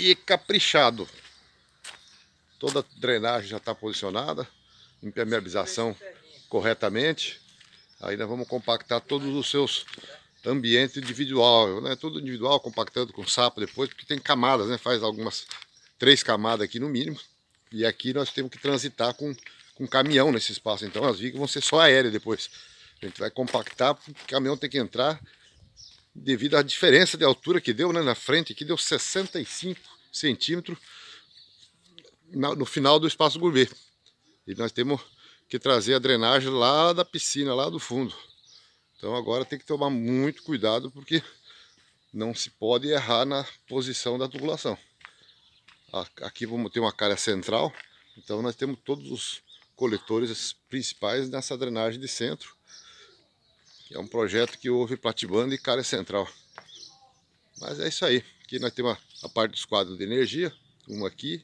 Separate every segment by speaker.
Speaker 1: e caprichado. Toda a drenagem já está posicionada, impermeabilização corretamente. Aí nós vamos compactar todos os seus ambientes individual, né? Tudo individual, compactando com sapo depois, porque tem camadas, né? Faz algumas, três camadas aqui no mínimo. E aqui nós temos que transitar com, com caminhão nesse espaço. Então as vigas vão ser só aéreas depois. A gente vai compactar, o caminhão tem que entrar devido à diferença de altura que deu né, na frente, que deu 65 centímetros no final do espaço gourmet. E nós temos que trazer a drenagem lá da piscina, lá do fundo. Então agora tem que tomar muito cuidado porque não se pode errar na posição da tubulação. Aqui vamos ter uma calha central, então nós temos todos os coletores principais nessa drenagem de centro que é um projeto que houve Platibanda e Cara Central. Mas é isso aí. Aqui nós temos a parte dos quadros de energia, um aqui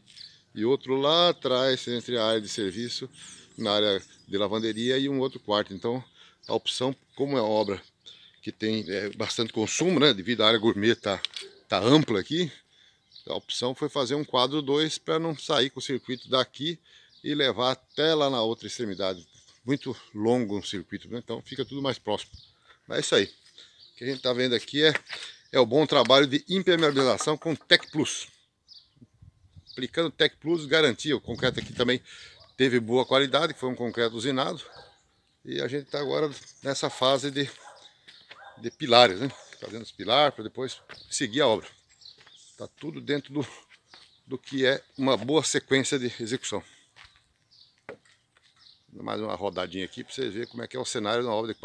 Speaker 1: e outro lá atrás, entre a área de serviço, na área de lavanderia e um outro quarto. Então, a opção, como é obra que tem é, bastante consumo, né, devido à área gourmet tá, tá ampla aqui, a opção foi fazer um quadro 2 para não sair com o circuito daqui e levar até lá na outra extremidade muito longo um circuito, né? então fica tudo mais próximo. Mas é isso aí. O que a gente está vendo aqui é, é o bom trabalho de impermeabilização com Tec Plus. Aplicando Tec Plus, garantia. O concreto aqui também teve boa qualidade, foi um concreto usinado. E a gente está agora nessa fase de, de pilares, né? Fazendo os pilares para depois seguir a obra. Está tudo dentro do, do que é uma boa sequência de execução mais uma rodadinha aqui para vocês verem como é que é o cenário de uma obra de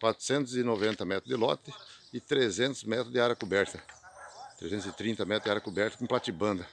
Speaker 1: 490 metros de lote e 300 metros de área coberta. 330 metros de área coberta com platibanda.